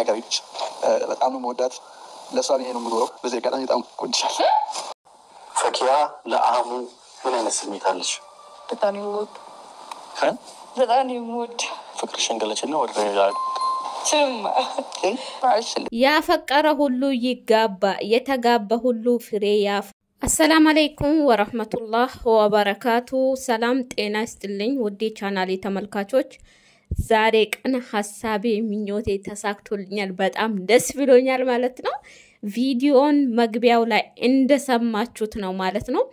ተከራካሪዎች በጣም ነው መወዳት። ለእሷ ይሄ ነው ምኖረው። በዚህ አጋጣሚ በጣም ቆንሻል። ፈኪያ ለአህሙ ምን አይነት ስሜት አለች? በጣም ይወድ በጣም ይወድ ፍቅር ሸንገለች ና ወደ ያፈቀረ ሁሉ ይጋባ፣ የተጋባ ሁሉ ፍሬ ያፍ አሰላም አለይኩም ወረህመቱላህ ወበረካቱ። ሰላም ጤና ይስጥልኝ ውዴ ቻናሌ ተመልካቾች ዛሬ ቀን ሀሳቤ ምኞቴ ተሳክቶልኛል። በጣም ደስ ብሎኛል ማለት ነው። ቪዲዮን መግቢያው ላይ እንደሰማችሁት ነው ማለት ነው።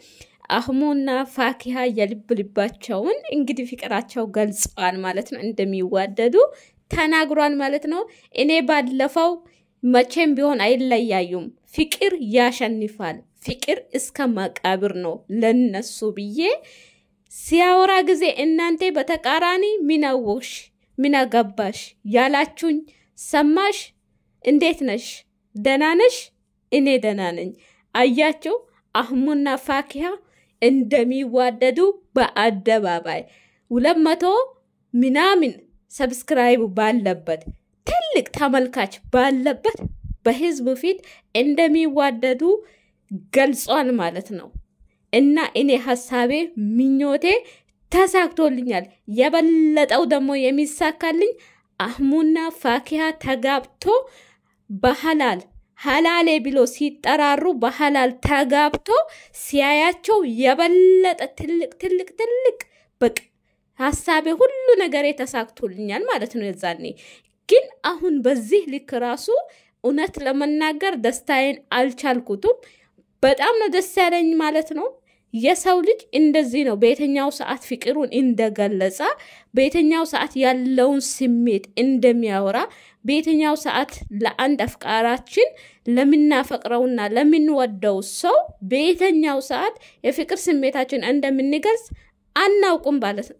አህሙና ፋኪሃ የልብ ልባቸውን እንግዲህ ፍቅራቸው ገልጸዋል ማለት ነው። እንደሚዋደዱ ተናግሯል ማለት ነው። እኔ ባለፈው መቼም ቢሆን አይለያዩም፣ ፍቅር ያሸንፋል፣ ፍቅር እስከ መቃብር ነው ለነሱ ብዬ ሲያወራ ጊዜ እናንተ በተቃራኒ ሚናወሽ ሚናገባሽ ያላችሁኝ ሰማሽ? እንዴት ነሽ? ደህና ነሽ? እኔ ደህና ነኝ። አያችሁ አህሙና ፋኪያ እንደሚዋደዱ በአደባባይ ሁለት መቶ ምናምን ሰብስክራይብ ባለበት ትልቅ ተመልካች ባለበት በህዝብ ፊት እንደሚዋደዱ ገልጿል ማለት ነው። እና እኔ ሀሳቤ ምኞቴ ተሳክቶልኛል። የበለጠው ደግሞ የሚሳካልኝ አህሙና ፋኪሃ ተጋብቶ በሀላል ሀላሌ ብሎ ሲጠራሩ በሀላል ተጋብቶ ሲያያቸው የበለጠ ትልቅ ትልቅ ትልቅ በቅ ሀሳቤ ሁሉ ነገር ተሳክቶልኛል ማለት ነው። የዛኔ ግን አሁን በዚህ ልክ ራሱ እውነት ለመናገር ደስታዬን አልቻልኩትም። በጣም ነው ደስ ያለኝ ማለት ነው። የሰው ልጅ እንደዚህ ነው በየትኛው ሰዓት ፍቅሩን እንደገለጸ፣ በየትኛው ሰዓት ያለውን ስሜት እንደሚያወራ፣ በየትኛው ሰዓት ለአንድ አፍቃራችን ለምናፈቅረውና ለምንወደው ሰው በየትኛው ሰዓት የፍቅር ስሜታችን እንደምንገልጽ አናውቁም ማለት ነው።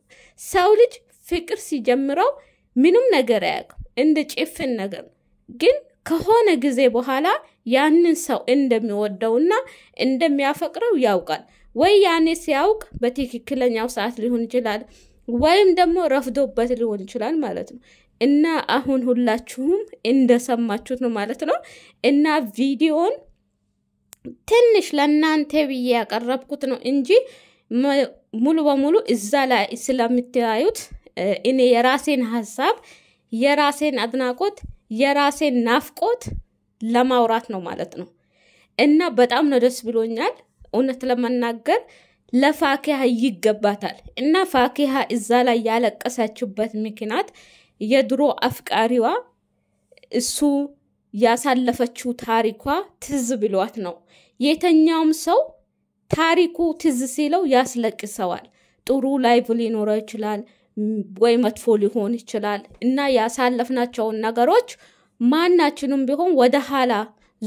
ሰው ልጅ ፍቅር ሲጀምረው ምንም ነገር አያውቅም፣ እንደ ጭፍን ነገር ግን ከሆነ ጊዜ በኋላ ያንን ሰው እንደሚወደውና እንደሚያፈቅረው ያውቃል። ወይ ያኔ ሲያውቅ በትክክለኛው ሰዓት ሊሆን ይችላል፣ ወይም ደግሞ ረፍዶበት ሊሆን ይችላል ማለት ነው። እና አሁን ሁላችሁም እንደሰማችሁት ነው ማለት ነው። እና ቪዲዮን ትንሽ ለእናንተ ብዬ ያቀረብኩት ነው እንጂ ሙሉ በሙሉ እዛ ላይ ስለምታዩት እኔ የራሴን ሀሳብ፣ የራሴን አድናቆት፣ የራሴን ናፍቆት ለማውራት ነው ማለት ነው። እና በጣም ነው ደስ ብሎኛል። እውነት ለመናገር ለፋኪሃ ይገባታል። እና ፋኪሃ እዛ ላይ ያለቀሰችበት ምክንያት የድሮ አፍቃሪዋ እሱ ያሳለፈችው ታሪኳ ትዝ ብሏት ነው። የተኛውም ሰው ታሪኩ ትዝ ሲለው ያስለቅሰዋል። ጥሩ ላይቭ ሊኖረው ይችላል ወይ መጥፎ ሊሆን ይችላል እና ያሳለፍናቸውን ነገሮች ማናችንም ቢሆን ወደ ኋላ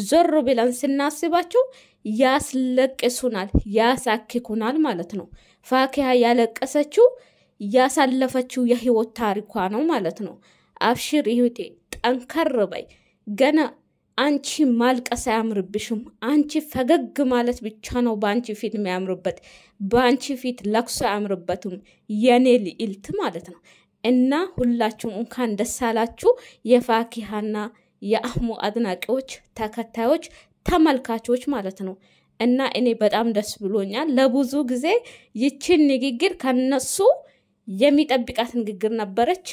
ዞር ብለን ስናስባቸው ያስለቅሱናል፣ ያሳክኩናል ማለት ነው። ፋኪያ ያለቀሰችው ያሳለፈችው የህይወት ታሪኳ ነው ማለት ነው። አብሽር ይሁጤ፣ ጠንከር በይ ገና አንቺ ማልቀስ አያምርብሽም። አንቺ ፈገግ ማለት ብቻ ነው በአንቺ ፊት የሚያምርበት። በአንቺ ፊት ለቅሶ አያምርበትም የኔ ልዕልት ማለት ነው። እና ሁላችሁም እንኳን ደስ አላችሁ የፋኪሃና የአህሙ አድናቂዎች፣ ተከታዮች፣ ተመልካቾች ማለት ነው። እና እኔ በጣም ደስ ብሎኛል። ለብዙ ጊዜ ይችን ንግግር ከነሱ የሚጠብቃት ንግግር ነበረች።